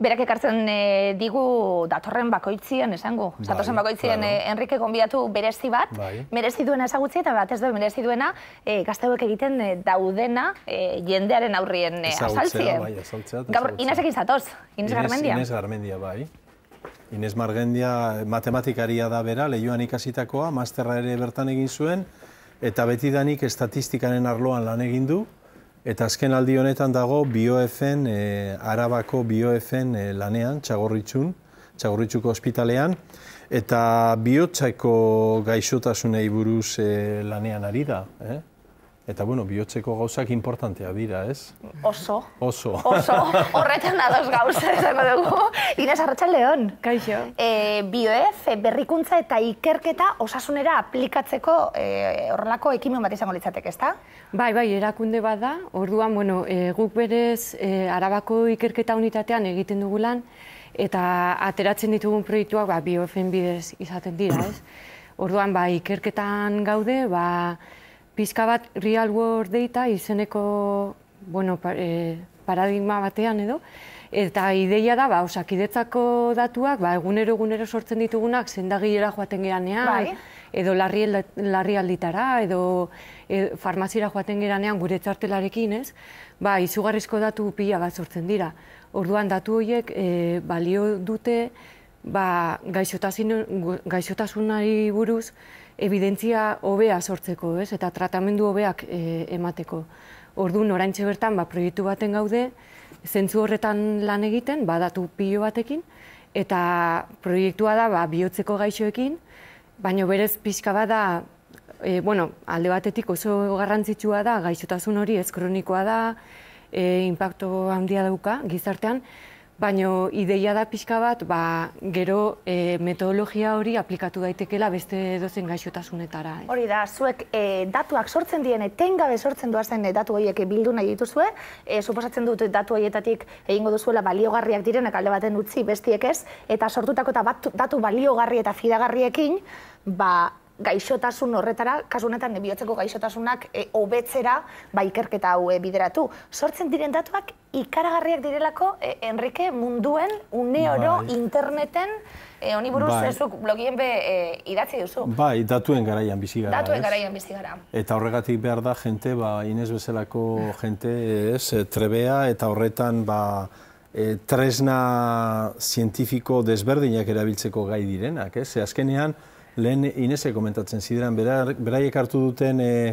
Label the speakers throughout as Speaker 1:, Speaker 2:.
Speaker 1: Berak ekartzen e, digu datorren bakoitzien esango. Bai, Zatozen bakoitzien claro. Eh, Enrique gonbiatu berezi bat, bai. merezi duena ezagutzi eta bat ez merezi duena e, egiten e, daudena e, jendearen aurrien e, azaltzien. Bai,
Speaker 2: azaltzea, Gaur, inazekin
Speaker 1: zatoz, Inez, Garmendia. Inez
Speaker 2: Garmendia, bai. Inez Margendia matematikaria da bera, lehioan ikasitakoa, masterra ere bertan egin zuen, eta betidanik estatistikaren arloan lan egin du, Eta azken aldi honetan dago BioFen, eh, Arabako BioFen eh, lanean, txagorritxun, txagorritxuko ospitalean, eta bihotxaiko gaixotasunei buruz eh, lanean ari da. Eh? Eta, bueno, bihotzeko gauzak importantea dira, ez? Oso. Oso. Oso. Horretan ados gauza, esango dugu.
Speaker 1: Ines, arratxalde lehon. Kaixo. Eh, Bioef, eh, berrikuntza eta ikerketa osasunera aplikatzeko eh, horrelako ekimen bat izango litzatek, ezta? Bai, bai,
Speaker 3: erakunde bat da. Orduan, bueno, guk berez arabako ikerketa unitatean egiten dugulan, eta ateratzen ditugun proiektuak ba, Bioefen bidez izaten dira, ez? Orduan, ba, ikerketan gaude, ba, pizka bat real world data izeneko bueno, eh, paradigma batean edo, eta ideia da, ba, osakidetzako datuak, ba, egunero egunero sortzen ditugunak, zendagilera joaten geranean, bai. edo larri, alditara, edo e, farmazira joaten geranean gure txartelarekin, ez? Ba, izugarrizko datu pila bat sortzen dira. Orduan, datu horiek e, balio dute, ba, gaixotasunari buruz evidentzia hobea sortzeko, ez? eta tratamendu hobeak e, emateko. Ordu noraintxe bertan ba, proiektu baten gaude, zentzu horretan lan egiten, badatu pilo batekin, eta proiektua da ba, bihotzeko gaixoekin, baina berez pixka bada, e, eh, bueno, alde batetik oso garrantzitsua da, gaixotasun hori ez kronikoa da, e, impacto handia dauka gizartean, baino ideia da pixka bat, ba, gero eh, metodologia hori aplikatu daitekela beste dozen gaixotasunetara. Eh?
Speaker 1: Hori da, zuek eh, datuak sortzen dien, etengabe sortzen duazen e, eh, datu horiek bildu nahi dituzue, suposatzen dut datu horietatik egingo duzuela baliogarriak direnak alde baten utzi bestiek ez, eta sortutako eta bat, datu baliogarri eta fidagarriekin, ba, gaixotasun horretara, kasu honetan bihotzeko gaixotasunak eh, hobetzera e, ikerketa hau eh, bideratu. Sortzen diren datuak ikaragarriak direlako eh, Enrique munduen une oro bai. interneten e, buruz bai. zezuk blogien be e, idatzi duzu.
Speaker 2: Bai, datuen garaian bizi gara. Datuen garaian bizi gara. Eta horregatik behar da jente ba Ines bezalako jente ez trebea eta horretan ba tresna zientifiko desberdinak erabiltzeko gai direnak, ez? Ze azkenean, Lehen Inese komentatzen zidean, beraiek hartu duten eh,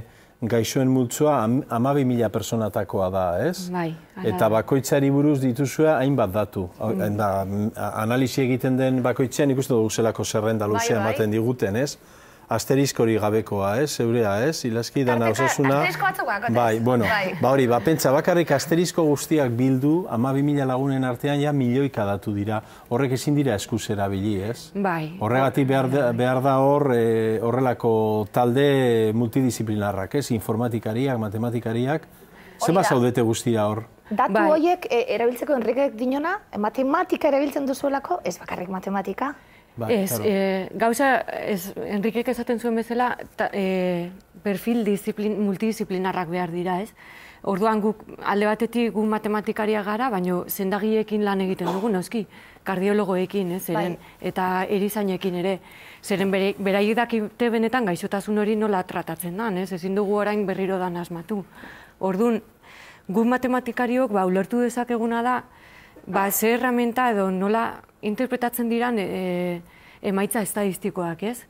Speaker 2: gaixoen multzua amabi mila personatakoa da, ez? Bai. Eta bakoitzari buruz dituzua hainbat datu. Mm. Analisi egiten den bakoitzean ikusten dugu zelako zerrenda bai, luzea bai. ematen diguten, ez? asterisk hori gabekoa, ez, eurea, ez, hilazki dana osasuna.
Speaker 1: Asterisko Bai, bueno, bai. ba
Speaker 2: hori, ba, pentsa, bakarrik asterisko guztiak bildu, ama bi mila lagunen artean, ja, milioika datu dira. Horrek ezin dira eskuzera bili, ez?
Speaker 3: Bai. Horregatik
Speaker 2: behar da bai. hor, eh, horrelako talde multidisiplinarrak, ez, informatikariak, matematikariak, zenba zaudete guztia hor?
Speaker 1: Datu bai. horiek eh, erabiltzeko enriketek dinona, matematika erabiltzen duzuelako, ez bakarrik matematika, Bai, ez, e, gauza, ez,
Speaker 3: Enrikek esaten zuen bezala, ta, eh, perfil disiplin, multidisiplinarrak behar dira, ez? Orduan guk alde batetik gu matematikaria gara, baina zendagiekin lan egiten dugu, nauzki, kardiologoekin, ez, zeren, bai. eta erizainekin ere, zeren beraiek beraik dakite benetan gaixotasun hori nola tratatzen da, ez, ezin dugu orain berriro dan asmatu. Orduan, guk matematikariok, ba, ulertu dezakeguna da, Ba, ze herramenta edo nola interpretatzen diran eh, emaitza estadistikoak, ez?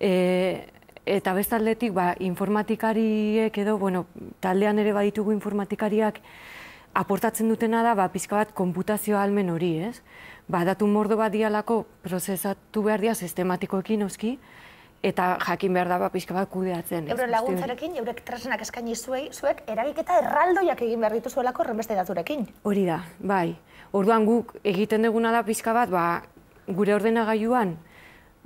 Speaker 3: E, eta bestaldetik, ba, informatikariek edo, bueno, taldean ere baditugu informatikariak aportatzen dutena da, ba, pizka bat konputazioa almen hori, ez? Ba, datu mordo bat dialako prozesatu behar dia sistematikoekin oski, eta jakin behar da ba, pixka bat kudeatzen. Euro laguntzarekin,
Speaker 1: eurek tresnak eskaini zuek, zuek eragiketa erraldoiak egin behar dituzuelako horren
Speaker 3: Hori da, bai. Orduan guk egiten duguna da pizka bat, ba, gure ordenagailuan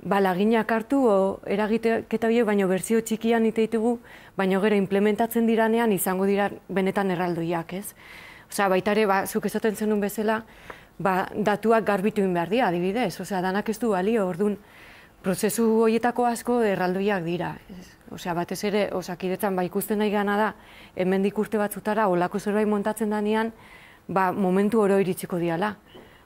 Speaker 3: ba laginak hartu o eragiteketa hie baino berzio txikian ite ditugu, baino gero implementatzen diranean izango dira benetan erraldoiak, ez? Osea, baita ere, ba, zuk esaten zenun bezala, ba, datuak garbitu behar dira, adibidez, osea, danak ez du balio. Ordun prozesu hoietako asko erraldoiak dira. Osea, batez ere, osakidetzan ba ikusten nahi gana da hemen urte batzutara olako zerbait montatzen danean, ba, momentu oro iritsiko diala.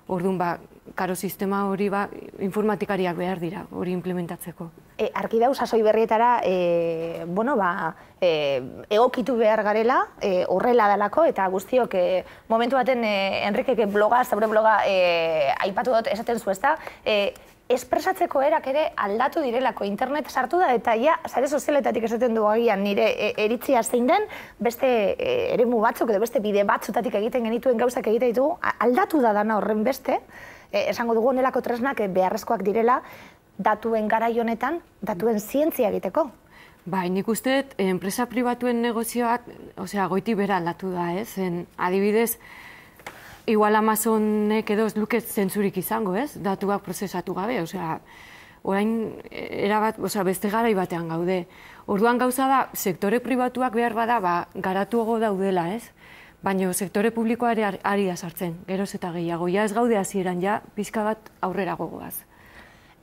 Speaker 3: Orduan, ba, karo sistema hori ba, informatikariak behar dira, hori implementatzeko.
Speaker 1: E, arki da, berrietara, e, bueno, ba, e, egokitu behar garela, e, horrela dalako, eta guztiok, e, momentu baten, e, Enriqueke bloga, zaure bloga, e, aipatu dut esaten zu ezta, e, espresatzeko erak ere aldatu direlako internet sartu da eta ia sare sozialetatik esaten du agian nire e, eritzia zein den beste e, eremu batzuk edo beste bide batzutatik egiten genituen gauzak egite ditu aldatu da dana horren beste e, esango dugu honelako tresnak beharrezkoak direla datuen garaio honetan datuen zientzia egiteko Ba, nik uste dut, enpresa pribatuen negozioak, osea,
Speaker 3: goiti bera aldatu da, ez? Eh? Zen, adibidez, igual Amazonek edo ez luket zentzurik izango, ez? Datuak prozesatu gabe, osea, orain, e, erabat, osea, beste gara batean gaude. Orduan gauza da, sektore pribatuak behar bada, ba, garatuago daudela, ez? Baina sektore publikoa ari da sartzen, geroz eta gehiago. Ja ez gaude hasieran
Speaker 1: ja, pixka bat aurrera gogoaz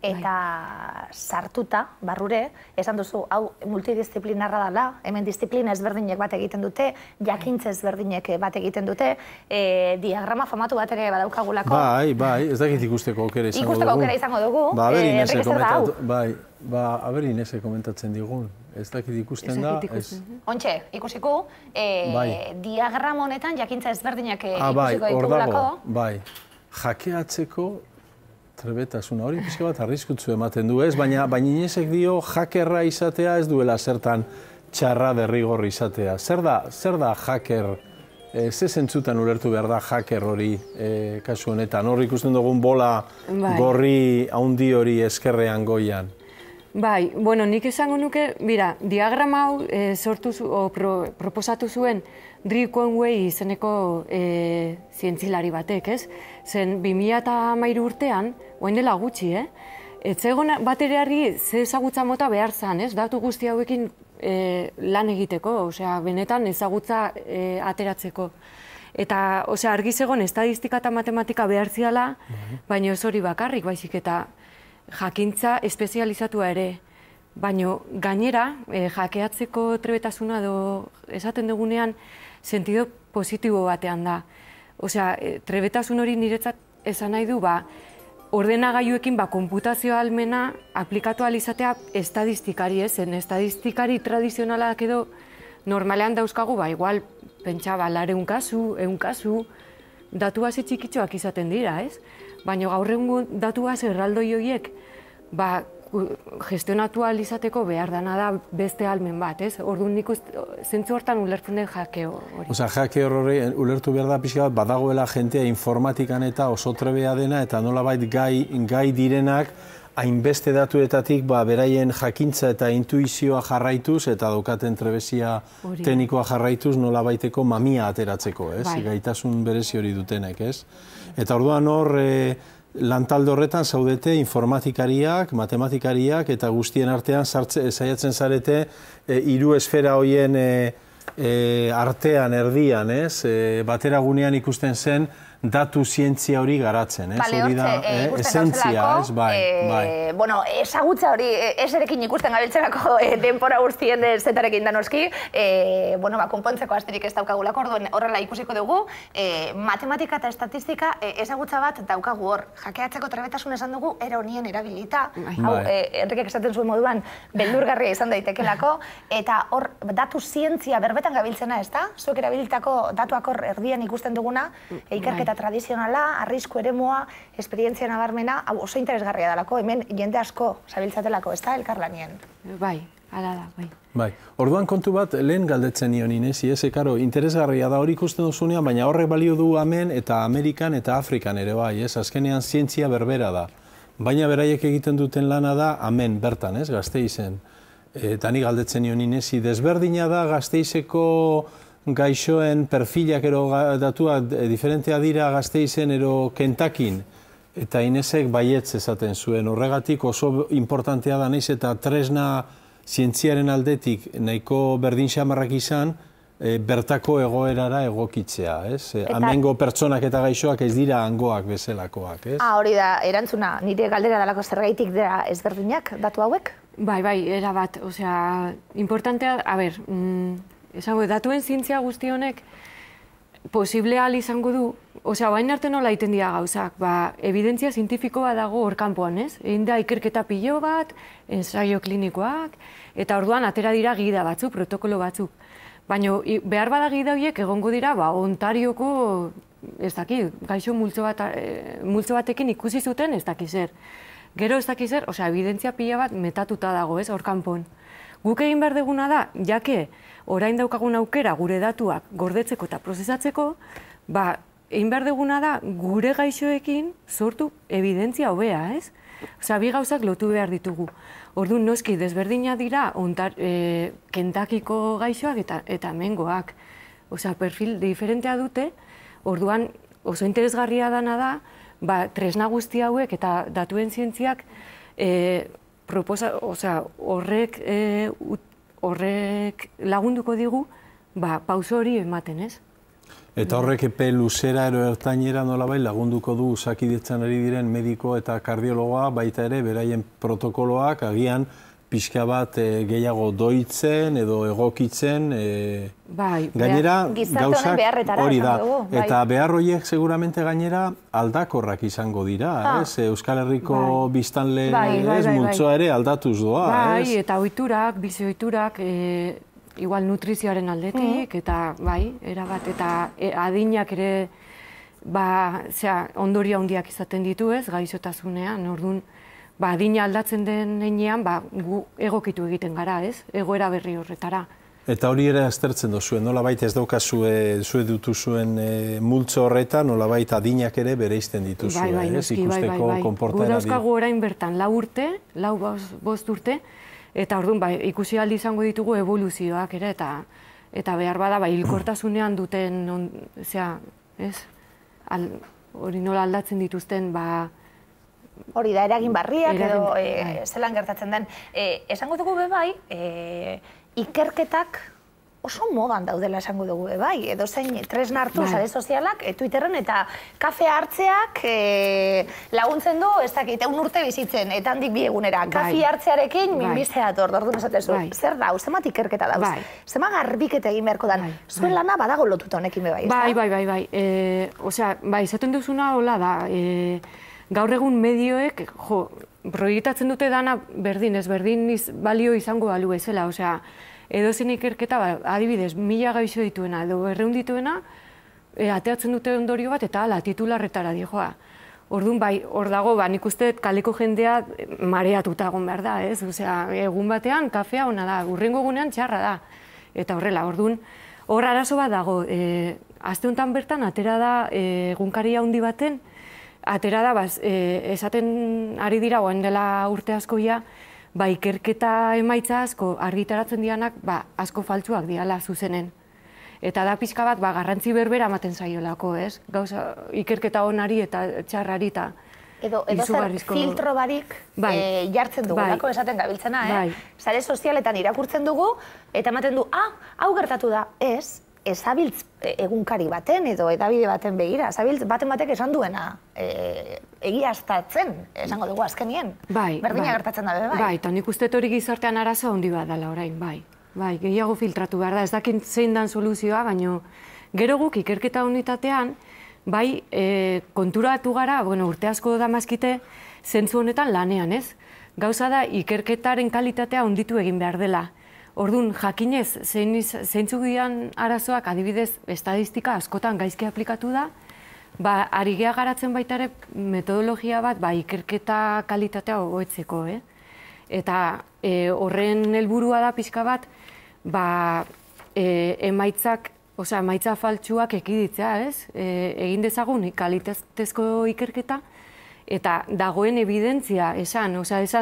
Speaker 1: eta bai. sartuta, barrure, esan duzu, hau multidisziplinarra dela, hemen disziplina ezberdinek bat egiten dute, jakintze ezberdinek eh, bat egiten dute, eh, diagrama famatu bat ere badaukagulako. Bai,
Speaker 2: bai, ez dakit ikusteko okera izango ikusteko dugu. Ikusteko okera izango dugu. Ba, aberi eh, e, bai, ba, komentatzen digun. Ez dakit ikusten da.
Speaker 1: Ontxe, ikusiko, e, diagrama honetan jakintza ezberdinak ah, bai, ikusiko ditugulako.
Speaker 2: Bai, jakeatzeko trebetasuna hori pixka bat arriskutzu ematen du ez, baina baina inesek dio hackerra izatea ez duela zertan txarra derrigor izatea. Zer da, zer da hacker, eh, ze zentzutan ulertu behar da hacker hori e, kasu honetan, hor ikusten dugun bola bai. gorri haundi hori eskerrean goian.
Speaker 3: Bai, bueno, nik esango nuke, mira, diagrama hau e, sortu proposatu zuen Dri Conway izeneko e, eh, zientzilari batek, ez? Zen 2008 urtean, oen dela gutxi, eh? Etzegona bat ere harri ze ezagutza mota behar zan, ez? Datu guzti hauekin e, lan egiteko, osea, benetan ezagutza e, ateratzeko. Eta, osea, argi zegoen, estadistika eta matematika behar ziala, bai. baina ez hori bakarrik, baizik, eta jakintza espezializatua ere. Baina gainera, e, jakeatzeko trebetasuna do esaten dugunean, sentido positibo batean da. Osea, eh, trebetasun hori niretzat esan nahi du, ba, ordenagailuekin ba, konputazio almena aplikatu alizatea estadistikari, ez? Zen, estadistikari tradizionalak edo normalean dauzkagu, ba, igual, pentsa, ba, lare 100 eunkazu, datu txikitxoak izaten dira, ez? Baina gaur egun datu base erraldoi horiek, ba, gestionatu alizateko behar dana da beste almen bat, ez? Orduan nik zentzu hortan ulertzen den jake
Speaker 2: hori. Osa, eh, jake hori ulertu behar da pixka bat, badagoela jentea informatikan eta oso trebea dena, eta nolabait gai, gai direnak hainbeste datuetatik ba, beraien jakintza eta intuizioa jarraituz eta daukaten trebesia Uri. teknikoa jarraituz nola baiteko mamia ateratzeko, ez? Bai. Gaitasun berezi hori dutenek, ez? Eta orduan hor, e, eh, lantaldo horretan zaudete informatikariak, matematikariak eta guztien artean sartze, zaiatzen zarete e, eh, iru esfera hoien e, eh, artean, erdian, ez? E, Bateragunean ikusten zen datu zientzia hori garatzen, ez hori da, eh, eh, esentzia, ez, bai, eh, bai.
Speaker 1: Bueno, esagutza hori, ez erekin ikusten gabiltzenako denpora guztien zetarekin danoski, bueno, ba, konpontzeko asterik ez daukagulako, horrela ikusiko dugu, matematika eta estatistika esagutza bat daukagu hor, jakeatzeko trebetasun esan dugu, eronien nien erabilita, bai. hau, bai. esaten zuen moduan, beldurgarria izan daitekelako, eta hor, datu zientzia berbetan gabiltzena, ez da? Zuek erabilitako datuak hor erdian ikusten duguna, eikerketa mm, tradizionala, arrisku eremoa, esperientzia nabarmena, oso interesgarria dalako, hemen jende asko zabiltzatelako, ez da, elkarlanien? Bai, ala da, bai.
Speaker 2: Bai, orduan kontu bat, lehen galdetzen nion inez, ez, ekaro, interesgarria da hori ikusten duzunean, baina horrek balio du amen eta Amerikan eta Afrikan ere bai, ez, azkenean zientzia berbera da. Baina beraiek egiten duten lana da amen bertan, ez, gazte Eta ni galdetzen nion desberdina da gazteizeko gaixoen perfilak ero datuak eh, diferentea dira gazteizen ero kentakin, eta inesek baietz ezaten zuen. Horregatik oso importantea da nahiz eta tresna zientziaren aldetik nahiko berdin xamarrak izan, eh, bertako egoerara egokitzea, ez? Eh, Amengo pertsonak eta gaixoak ez dira angoak bezelakoak, ez? Ah,
Speaker 1: hori da, erantzuna, nire galdera dalako zergaitik dira ezberdinak, datu hauek? Bai, bai,
Speaker 3: erabat, osea, importantea, a ber, mm, esango, datuen zintzia guzti honek, posible al izango du, osea, bain arte nola iten dira gauzak, ba, evidentzia zintifikoa dago hor ez? Egin da ikerketa pilo bat, ensaio klinikoak, eta orduan atera dira gida batzuk, protokolo batzuk. Baina behar bada gida horiek egongo dira, ba, ontarioko, ez daki, gaixo eh, multzo, batekin ikusi zuten, ez daki zer. Gero ez daki zer, osea, evidentzia pila bat metatuta dago, ez, hor Guk egin behar deguna da, jake, orain daukagun aukera gure datuak gordetzeko eta prozesatzeko, ba, egin behar duguna da gure gaixoekin sortu evidentzia hobea, ez? Osa, bi gauzak lotu behar ditugu. Ordu, noski, desberdina dira ontar, e, kentakiko gaixoak eta, eta mengoak. Osa, perfil diferentea dute, orduan oso interesgarria dana da, ba, tresna guzti hauek eta datuen zientziak e, proposa, osa, horrek e, ut, horrek lagunduko digu, ba, pauso hori ematen, ez?
Speaker 2: Eta horrek epe luzera ero ertainera nola bai lagunduko du usakidetzen ari diren mediko eta kardiologa baita ere beraien protokoloak agian pixka bat eh, gehiago doitzen edo egokitzen. E, bai, gainera, behar, gauzak hori da. Bai. Eta behar horiek seguramente gainera aldakorrak izango dira. Ah. Ez? Eh, Euskal Herriko bai. biztan bai, bai, bai, multzoa ere aldatuz doa. Bai, ez?
Speaker 3: eta oiturak, bizi oiturak, igual nutrizioaren aldetik, mm. eta bai, erabat, eta e, adinak ere ba, zera, ondoria hondiak izaten ditu ez, gaizotazunean, orduan ba, aldatzen den heinean, ba, gu egokitu egiten gara, ez? Egoera berri horretara.
Speaker 2: Eta hori ere aztertzen dozu, nola baita ez daukazu zue dutu zuen e, multzo horretan, nola baita adinak ere bere izten dituzu, bai, bai, ez? Bai, bai, bai, bai. dauzkagu orain
Speaker 3: bertan, lau urte, lau bost urte, eta orduan, ba, ikusi aldi izango ditugu evoluzioak ere, eta eta behar bada, ba, hilkortasunean duten, zera, ez? hori nola aldatzen dituzten,
Speaker 1: ba, Hori da, eragin barriak edo eh, bai. zelan gertatzen den. Eh, esango dugu bebai, bai eh, ikerketak oso modan daudela esango dugu bai, edo zein tres nartu bai. sozialak, Twitterren eta kafe hartzeak laguntzen du, ez dakit, egun urte bizitzen, eta handik bi bai. kafe hartzearekin bai. minbizea dut, ordu nesatezu, zer da, zemat ikerketa dauz, bai. zema garbiketa egin beharko dan, zuen lana badago lotuta honekin bebai, Bai,
Speaker 3: bai, bai, bai, osea, bai, izaten duzuna hola da, gaur egun medioek jo, proiektatzen dute dana berdin, ez berdin balio izango balu ezela, osea, edo zen ba, adibidez, mila gaixo dituena, edo berreun dituena, e, ateatzen dute ondorio bat, eta ala, titularretara joa. Orduan, bai, hor dago, ba, nik uste kaleko jendea mareatuta egon behar da, ez? Osea, egun batean, kafea ona da, urrengo gunean txarra da. Eta horrela, orduan, hor arazo bat dago, e, azte honetan bertan, atera da, e, egunkaria handi baten, atera da, e, esaten ari dira, oen dela urte askoia, ba, ikerketa emaitza asko argitaratzen dianak ba, asko faltsuak diala zuzenen. Eta da pixka bat, ba, garrantzi berbera ematen zaiolako, ez? Gauza, ikerketa onari eta txarrari eta
Speaker 1: edo, edo zer filtro barik bai. Eh, jartzen dugu, bai. esaten gabiltzena, eh? Bai. Sare sozialetan irakurtzen dugu, eta ematen du, ah, hau gertatu da, ez, ezabiltz e, egunkari baten edo edabide baten begira, ezabiltz baten batek esan duena egia egiaztatzen, esango dugu azkenien. Bai, Berdina bai. gertatzen dabe, bai. Bai, eta nik uste hori gizartean
Speaker 3: arazo handi bat dela orain, bai. Bai, gehiago filtratu behar da, ez dakit zein dan soluzioa, baina gero guk ikerketa unitatean, bai, e, konturatu gara, bueno, urte asko damazkite, zentzu honetan lanean, ez? Gauza da, ikerketaren kalitatea onditu egin behar dela. Orduan, jakinez, zein, zeintzuk dian arazoak, adibidez, estadistika askotan gaizki aplikatu da, ba, ari geha garatzen baita ere metodologia bat ba, ikerketa kalitatea hobetzeko. Eh? Eta e, horren helburua da pixka bat, ba, e, emaitzak, osea, emaitza faltsuak ekiditzea, ez? E, egin dezagun kalitatezko ikerketa, eta dagoen evidentzia esan, osea, ez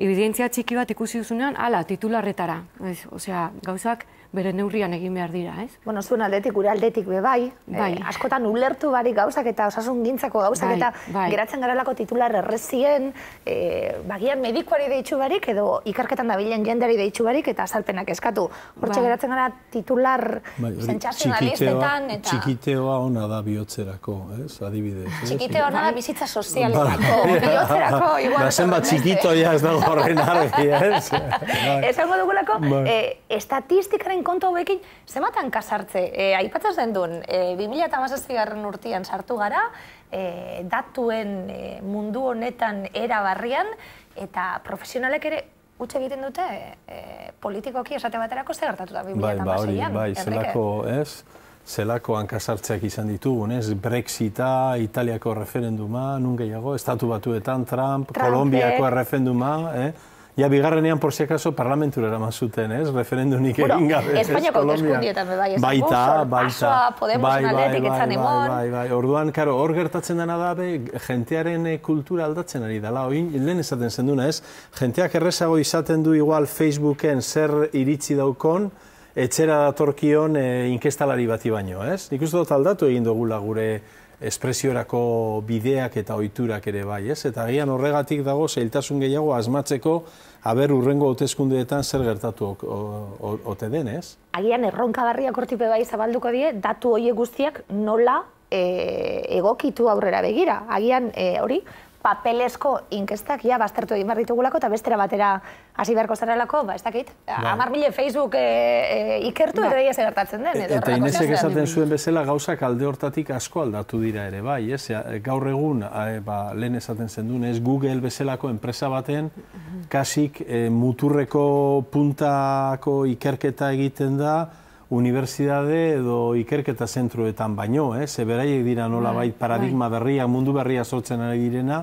Speaker 3: evidentzia txiki bat ikusi duzunean, ala, titularretara. Ez, osea, gauzak, bere neurrian egin behar dira, ez?
Speaker 1: Bueno, zuen aldetik, gure aldetik be bai, eh, bai. Eh, askotan ulertu barik gauzak eta osasun gintzako gauzak bai, eta bai. geratzen gara lako titular errezien, eh, bagian medikoari deitxu barik edo ikarketan da bilen jendari deitxu barik eta azalpenak eskatu. Hortxe bai. geratzen gara titular bai, eta...
Speaker 2: Txikiteoa hona da bihotzerako, ez? Adibidez. Ez? Txikiteoa hona da
Speaker 1: bizitza sozialiko bai. bihotzerako, igual. Nazen bat txikitoia ez da horren argi,
Speaker 2: ez?
Speaker 1: dugulako, eh, estatistikaren kontu hauekin, zematan kasartze, eh, aipatzen zen duen, e, eh, an urtian sartu gara, eh, datuen mundu honetan era barrian, eta profesionalek ere gutxe egiten dute politikoki esate baterako zer gertatuta da an Bai, ba bai, zelako,
Speaker 2: ez? zelako hankasartzeak izan ditugun, ez? Brexita, Italiako referenduma, nun gehiago, Estatu Batuetan, Trump, Trump Kolombiako referenduma, eh? Ja, bigarrenean, por si acaso, parlamentura eraman zuten, ez? Referendu nik bueno, Espainiako bai, ez? Baita, baita. Asoa, Podemos, bai, bai, bai, bai, bai, bai, bai. Orduan, karo, hor gertatzen dena da, be, jentearen eh, kultura aldatzen ari dela. Oin, lehen esaten zen duna, ez? Jenteak errezago izaten du igual Facebooken zer iritzi daukon, etxera datorkion eh, inkestalari bati baino, ez? Nik uste dut aldatu egin dugula gure espresiorako bideak eta ohiturak ere bai, ez? Eta agian horregatik dago zeiltasun gehiago asmatzeko aber urrengo hoteskundeetan zer gertatu ote den, ez?
Speaker 1: Agian erronka barria kortipe bai zabalduko die, datu hoiek guztiak nola eh, egokitu aurrera begira. Agian eh, hori, papelesko inkestak, ja, baztertu egin ditugulako, eta bestera batera hasi beharko zarelako, ba, ez dakit? Ba. Amarmile Facebook eh, eh, ikertu, ba. eta daiez egertatzen den, e, Eta inesek esaten zuen
Speaker 2: bezala gauzak alde hortatik asko aldatu dira ere, bai, ez? E, gaur egun, e, ba, lehen esaten zendun, ez Google bezalako enpresa baten kasik muturreko puntako ikerketa egiten da Unibertsitate edo ikerketa zentruetan baino, eh? ze beraiek dira nola bai, paradigma bai. berria, mundu berria sortzen ari direna,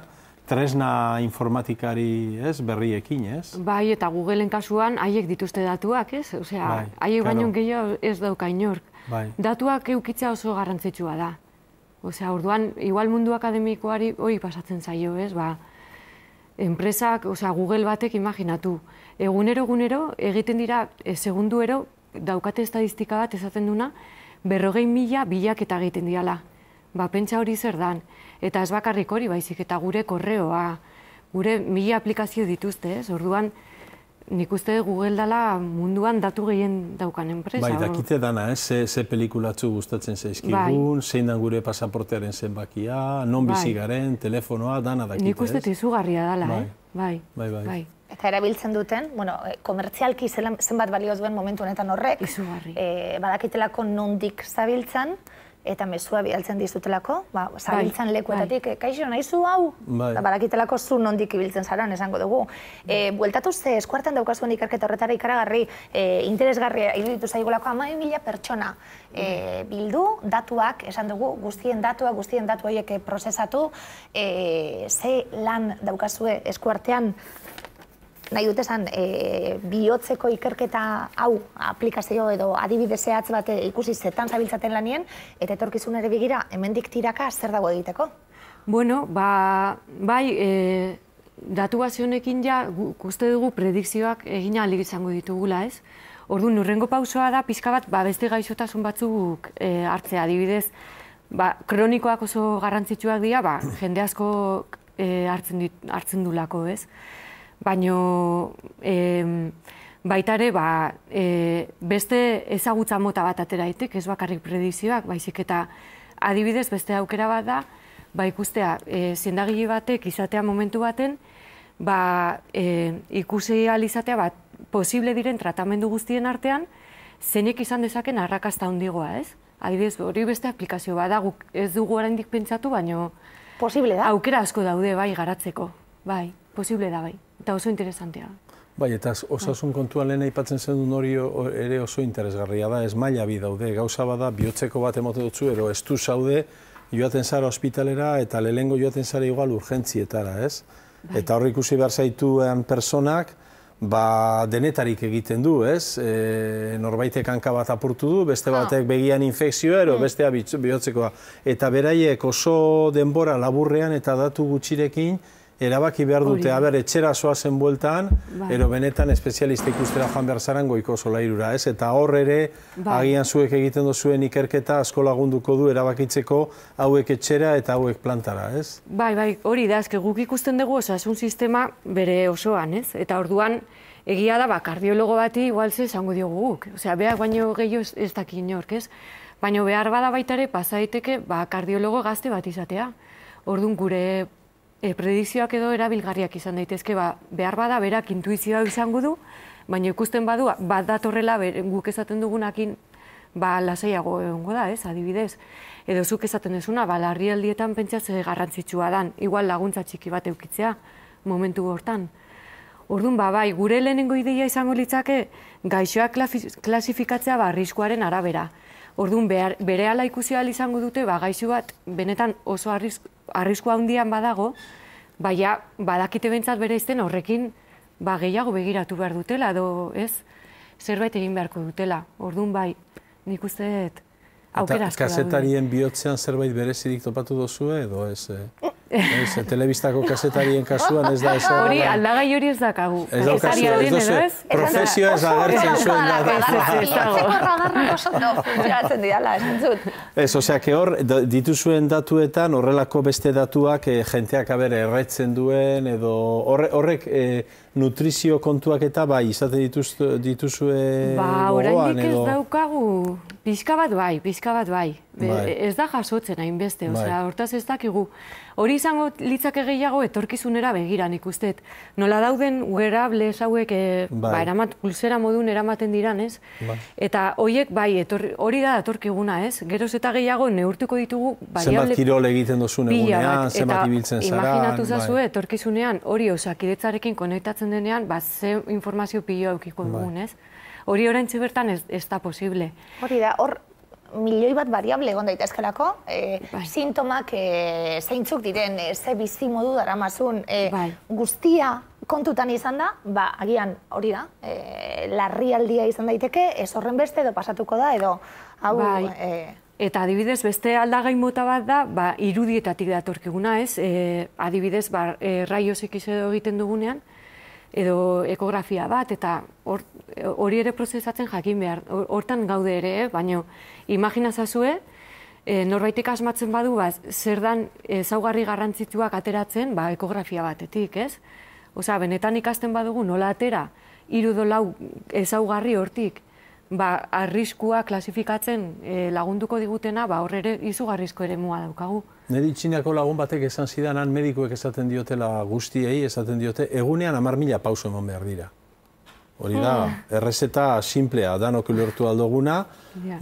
Speaker 2: tresna informatikari ez berriekin, ez?
Speaker 3: Bai, eta Googleen kasuan haiek dituzte datuak, ez? Osea, bai, haiek baino gehiago ez dauka bai. Datuak eukitza oso garrantzitsua da. Osea, orduan, igual mundu akademikoari hori pasatzen zaio, ez? Ba, enpresak, osea, Google batek imaginatu. Egunero, egunero, egiten dira, e, segunduero, daukate estadistika bat ezaten duna, berrogei mila bilak eta egiten diala. Ba, pentsa hori zer dan, eta ez bakarrik hori baizik, eta gure korreoa, gure mila aplikazio dituzte, ez, orduan, Nik uste Google dela munduan datu gehien daukan enpresa. Bai, dakite
Speaker 2: dana, eh? ze, pelikulatzu gustatzen zaizkigun, bai. zein dan gure pasaportearen zenbakia, non bizigaren, bai. telefonoa, dana dakite. Nik uste
Speaker 1: tizugarria dela, bai. eh? bai. bai. bai. bai eta erabiltzen duten, bueno, eh, komertzialki zenbat balio duen momentu honetan horrek, e, badakitelako nondik zabiltzen, eta mezua bialtzen dizutelako, ba, zabiltzen bai, lekuetatik, bai. Eh, kaixo, nahi zu, hau? Bai. badakitelako zu nondik ibiltzen zaran, esango dugu. E, bueltatu ze, eskuartan daukazuen ikerketa horretara ikaragarri, e, interesgarria iruditu zaigulako ama mila pertsona e, bildu, datuak, esan dugu, guztien datuak, guztien datu horiek prozesatu, e, ze lan daukazue eskuartean nahi dut esan, e, bihotzeko ikerketa hau aplikazio edo adibide zehatz bate ikusi zetan zabiltzaten lanien, eta etorkizun ere begira, hemendik tiraka zer dago egiteko? Bueno,
Speaker 3: ba, bai, e, datu honekin ja, guzti dugu predikzioak egin alik izango ditugula, ez? Ordu, nurrengo pausoa da, pixka bat, ba, beste gaixotasun batzuk e, hartzea, adibidez, ba, kronikoak oso garrantzitsuak dira, ba, jende asko e, hartzen, dit, hartzen dulako, ez? baino e, baita ere ba, e, beste ezagutza mota bat atera daiteke ez bakarrik predizioak, baizik eta adibidez beste aukera bat da, ba ikustea, e, zendagile batek izatea momentu baten, ba, e, ikusi alizatea bat posible diren tratamendu guztien artean, zenek izan dezaken arrakasta handigoa, ez? Adibidez, hori beste aplikazio bat, guk ez dugu oraindik pentsatu, baino posible da. Aukera asko daude bai garatzeko. Bai, posible da bai. Eta oso interesantea.
Speaker 2: Bai, eta osasun ah. kontua lehena ipatzen zen du hori ere oso interesgarria da, ez maila bi daude, gauza bada, bihotzeko bat emote dutzu, ero ez du zaude, joaten zara ospitalera eta lehengo joaten zara igual urgentzietara, ez? Bai. Eta horrik ikusi behar zaituen personak, Ba, denetarik egiten du, ez? E, norbaitek hanka bat apurtu du, beste ah. batek begian infekzioa, ero mm. bestea bihotzekoa. Eta beraiek oso denbora laburrean eta datu gutxirekin, erabaki behar dute, haber, etxera zoazen bueltan, bai. ero benetan espezialista ikustera joan behar zaren goiko solairura, ez? Eta hor ere, bai. agian zuek egiten duzuen ikerketa asko lagunduko du erabakitzeko hauek etxera eta hauek plantara, ez?
Speaker 3: Bai, bai, hori da, ezke guk ikusten dugu osasun sistema bere osoan, ez? Eta orduan, egia da, ba, kardiologo bati igual ze esango diogu guk. Osea, beha baino gehiago ez daki inork, ez? Baina behar bada baitare pasaiteke ba, kardiologo gazte bat izatea. Orduan gure E, eh, predizioak edo erabilgarriak izan daitezke, ba, behar bada, berak intuizioa izango du, baina ikusten badu, bat datorrela guk esaten dugunakin, ba, lasaiago egongo da, ez, adibidez. Edo zuk esaten ezuna, ba, larri aldietan garrantzitsua dan, igual laguntza txiki bat eukitzea, momentu hortan. Orduan, ba, bai, gure lehenengo ideia izango litzake, gaixoak klasifikatzea, ba, arriskuaren arabera. Orduan, bere ala ikusi izango dute, ba, gaizu bat, benetan oso arrisku handian badago, baina badakite bentsat bere izten horrekin, ba, gehiago begiratu behar dutela, edo, ez, zerbait egin beharko dutela. Orduan, bai, nik uste,
Speaker 2: aukera asko da. Eta kasetarien bihotzean zerbait berezirik topatu dozu edo ez? Eh? Ez, telebistako kasetarien kasuan ez da esan. Hori,
Speaker 3: aldagai hori ez dakagu. Ez da kasu, ez da zuen,
Speaker 2: profesioa ez da. Ez ez da, ez
Speaker 1: da, ez da,
Speaker 2: Ez, osea, hor, dituzuen datuetan horrelako beste datuak eh, jenteak aber erretzen duen edo horrek eh, nutrizio kontuak eta bai izate dituzue ba, gogoan edo... Ba, ez
Speaker 3: daukagu, pixka bat bai, pixka bat bai, bai. ez da jasotzen hainbeste, osea, bai. hortaz ez dakigu. Hori izango litzak egeiago etorkizunera begiran ikustet, nola dauden uera blez hauek, eh, ba, bai. eramat, pulsera modun eramaten diran, ez? Eta hoiek, bai, hori da atorkiguna, ez? Geroz eta eta gehiago neurtuko ditugu baliabide zenbat
Speaker 2: kirol egiten dozun egunean, zenbat ibiltzen zara. Eta imaginatu bai. zazu
Speaker 3: etorkizunean hori osakidetzarekin konektatzen denean, ba ze informazio pilo aukiko bai. dugun, ez? Hori orain bertan ez ez da posible.
Speaker 1: Hori da, hor milioi bat variable egon daitezkelako, e, eh, bai. sintomak e, zeintzuk diren, e, ze bizi modu daramazun, e, bai. guztia kontutan izan da, ba, agian hori da, e, larrialdia izan daiteke, ez horren beste edo pasatuko da, edo, hau, bai.
Speaker 3: e, Eta adibidez, beste aldagai mota bat da, ba, irudietatik datorkiguna, ez? E, adibidez, ba, e, raiozik egiten dugunean, edo ekografia bat, eta hori ere prozesatzen jakin behar, hortan gaude ere, eh? baina imagina zazue, e, norbaitik asmatzen badu, ba, zer dan ezaugarri garrantzitsuak ateratzen ba, ekografia batetik, ez? Osea, benetan ikasten badugu nola atera, irudolau, lau ezaugarri hortik, ba, arriskua klasifikatzen eh, lagunduko digutena, ba, horre ere izugarrizko ere mua daukagu.
Speaker 2: Neri txinako lagun batek esan zidan, han medikuek esaten diotela guztiei, esaten diote, egunean amar mila pauso eman behar dira. Hori da, oh. errezeta simplea, danok ulertu aldoguna,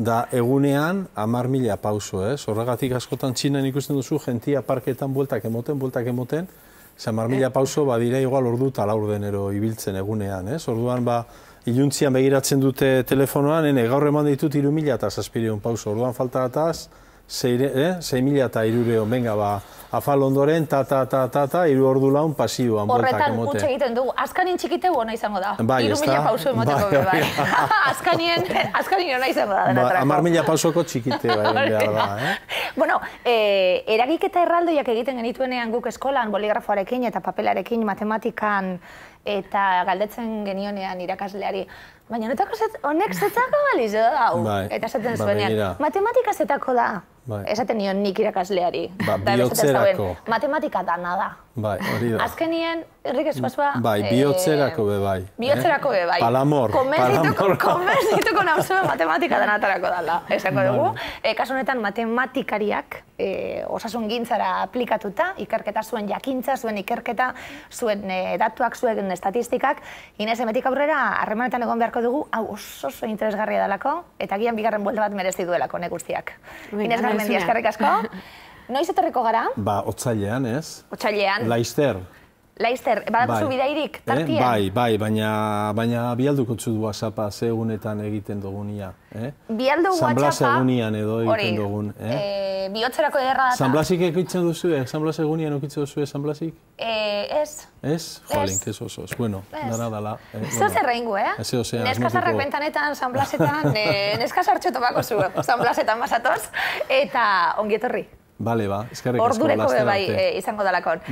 Speaker 2: da egunean amar mila pauso, eh? Horregatik askotan txinan ikusten duzu, jentia parketan bueltak emoten, bueltak emoten, Zer, mila eh. pauso, ba, dira igual ordu eta denero ibiltzen egunean, ez? Orduan, ba, iluntzian begiratzen dute telefonoan, ene gaur eman ditut iru mila eta zazpireun pauso, orduan faltataz, eta zei eh, mila eta irureo, benga ba, afal ondoren, ta, ta, ta, ta, ta, iru ordu laun Horretan, utxe
Speaker 1: egiten dugu, askanin txikite guona izango da. Bai, ez da. Iru mila pauso emoteko, bai. Askanien, bai. bai. askanin hona izango da. Ba, amar
Speaker 2: mila pausoko txikite, bai, bera da. Eh?
Speaker 1: Bueno, eh, eragik eta erraldoiak egiten genituenean guk eskolan, boligrafoarekin eta papelarekin matematikan, eta galdetzen genionean irakasleari, baina notako zet, honek zetako balizo da, hau. Bai. eta esaten ba, zuenean, matematika zetako da. Bai. Esaten nion nik irakasleari. Ba, bihotzerako. matematika dana da.
Speaker 2: Bai, hori da.
Speaker 1: Azkenien, errik ba mm. Bai, eh, bihotzerako
Speaker 2: be bai. Eh? Bihotzerako be bai. Palamor. Konbertituko
Speaker 1: nauzue matematika denatarako dala, esako dugu. Eh, kasu honetan matematikariak osasun gintzara aplikatuta, ikerketa zuen jakintza, zuen ikerketa, zuen datuak, zuen estatistikak. Inez, emetik aurrera, harremanetan egon beharko dugu, hau oso oso interesgarria dalako, eta gian bigarren buelta bat merezti duelako, nek guztiak. Garmendia, eskarrik asko. Noiz etorriko gara?
Speaker 2: Ba, otzailean, ez? Otzailean. Laister. Laizter.
Speaker 1: Laizzer, badakuzu bai. bidairik, tartien? Eh? Bai,
Speaker 2: bai, baina, baina bialduko du WhatsAppa zeunetan egiten dugunia. Eh?
Speaker 1: Bialdu San WhatsAppa?
Speaker 2: egunian edo egiten ori, dugun. Eh?
Speaker 1: E, bihotzerako ederra da.
Speaker 2: Sanblasik ekitzen duzu, eh? San egunian ekitzen duzu, eh?
Speaker 1: Eh, ez.
Speaker 2: Ez? Jolink, ez oso, ez bueno, es. dara dala. Eh, ez ozer
Speaker 1: rengu, eh? Ez
Speaker 2: oso Neska zarrak
Speaker 1: bentanetan, San eh, neska zartxo topako zu, Sanblasetan Blasetan basatoz, eta etorri.
Speaker 2: Bale, ba, ezkarrik asko. Ordureko bai, eh,
Speaker 1: izango dalakon.